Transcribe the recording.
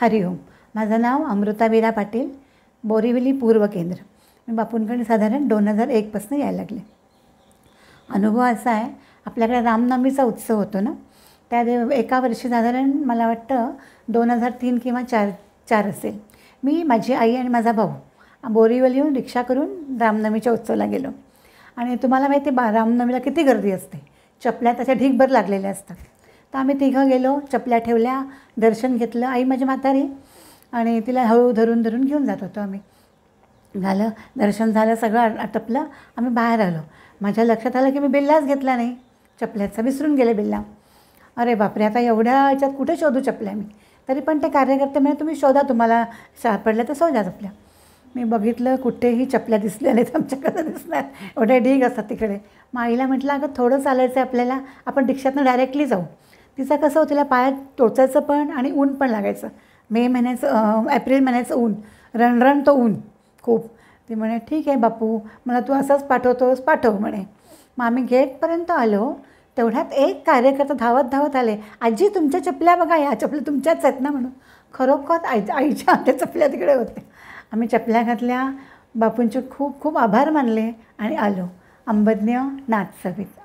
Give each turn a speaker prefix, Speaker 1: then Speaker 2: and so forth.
Speaker 1: हरिओम माझं नाव अमृता विरा पाटील बोरिवली पूर्व केंद्र मी बापूंकडे साधारण दोन हजार एकपासून यायला लागले अनुभव असा आहे आपल्याकडे रामनवमीचा उत्सव होतो ना त्या देव एका वर्षी साधारण मला वाटतं दोन हजार तीन किंवा चार चार असेल मी माझी आई आणि माझा भाऊ बोरीवलीहून रिक्षा करून रामनवमीच्या उत्सवाला गेलो आणि तुम्हाला माहिती बा रामनवमीला किती गर्दी असते चपल्या तशा ढीकभर लागलेल्या असतात तर आम्ही तिघं गेलो चपल्या ठेवल्या दर्शन घेतलं आई माझी म्हातारी आणि तिला हळू धरून धरून घेऊन जात होतो आम्ही झालं दर्शन झालं सगळं आटपलं आम्ही बाहेर आलो माझ्या लक्षात आलं की मी बिल्लाच घेतला नाही चपल्याचा विसरून गेले बिल्ला अरे बापरे आता एवढ्या याच्यात कुठे शोधू चपल्या मी तरी पण ते कार्यकर्ते म्हणजे तुम्ही शोधा तुम्हाला सापडल्या तर शोधा चपल्या मी बघितलं कुठेही चपल्या दिसल्या नाहीत आमच्याकडे दिसणार एवढ्या ढीग असतात तिकडे मग आईला म्हटलं अगं थोडं चालायचं आहे आपल्याला आपण रिक्षातनं डायरेक्टली जाऊ तिचा कसं तिला पायात टोचायचं पण आणि ऊन पण लागायचं मे महिन्याचं एप्रिल महिन्याचं ऊन रणरण तो ऊन खूप ती म्हणे ठीक आहे बापू मला तू असंच पाठवतोस पाठव म्हणे मग आम्ही गेटपर्यंत आलो तेवढ्यात एक कार्यकर्ता धावत धावत आले आजी तुमच्या चपल्या बघा या चपल्या तुमच्याच आहेत ना म्हणून खरोखर आई आईच्या चपल्या तिकडे होत्या आम्ही चपल्या घातल्या बापूंचे खूप खूप आभार मानले आणि आलो अंबज्ञ नाथ सवित